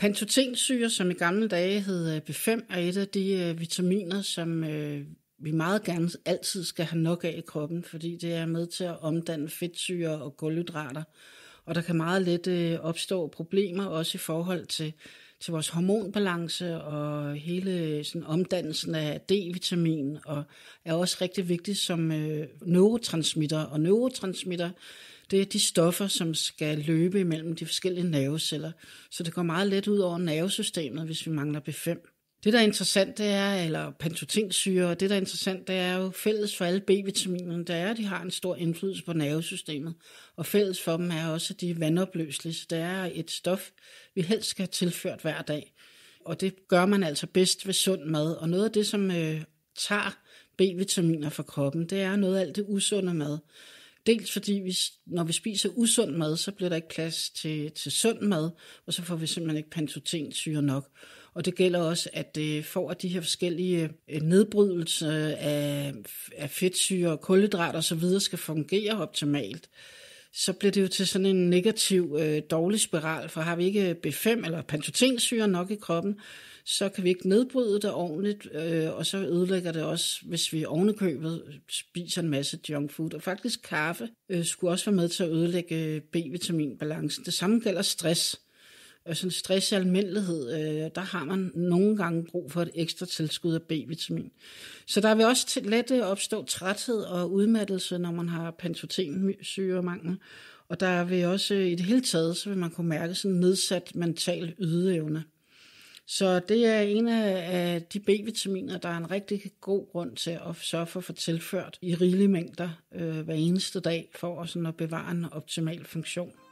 Pantotensyre, som i gamle dage hed øh, B5, er et af de øh, vitaminer, som øh, vi meget gerne altid skal have nok af i kroppen, fordi det er med til at omdanne fedtsyre og kulhydrater. Og der kan meget let opstå problemer, også i forhold til, til vores hormonbalance og hele sådan, omdannelsen af D-vitamin, og er også rigtig vigtigt som neurotransmitter. Og neurotransmitter det er de stoffer, som skal løbe imellem de forskellige nerveceller. Så det går meget let ud over nervesystemet, hvis vi mangler B5. Det, der er interessant, det er, eller pantotensyre, og det, der er interessant, det er jo fælles for alle B-vitaminerne, der er, at de har en stor indflydelse på nervesystemet. Og fælles for dem er også, at de er vandopløselige, så det er et stof, vi helst skal have tilført hver dag. Og det gør man altså bedst ved sund mad. Og noget af det, som øh, tager B-vitaminer fra kroppen, det er noget af alt det usunde mad. Dels fordi, vi, når vi spiser usund mad, så bliver der ikke plads til, til sund mad, og så får vi simpelthen ikke pantotensyre nok. Og det gælder også, at øh, for at de her forskellige øh, nedbrydelser af, af fedtsyre, kulhydrater osv. skal fungere optimalt, øh, så bliver det jo til sådan en negativ, øh, dårlig spiral, for har vi ikke B5 eller pantotensyre nok i kroppen, så kan vi ikke nedbryde det ordentligt, øh, og så ødelægger det også, hvis vi ovenikøbet spiser en masse junk food. Og faktisk kaffe øh, skulle også være med til at ødelægge B-vitaminbalancen. Det samme gælder stress. Og sådan stress i almindelighed, øh, der har man nogle gange brug for et ekstra tilskud af B-vitamin. Så der vil også let øh, opstå træthed og udmattelse, når man har pantotensyremangel. Og der vil også øh, i det hele taget, så vil man kunne mærke sådan nedsat mental ydeevne. Så det er en af de B-vitaminer, der er en rigtig god grund til at sørge for at få tilført i rigelige mængder øh, hver eneste dag, for at, sådan at bevare en optimal funktion.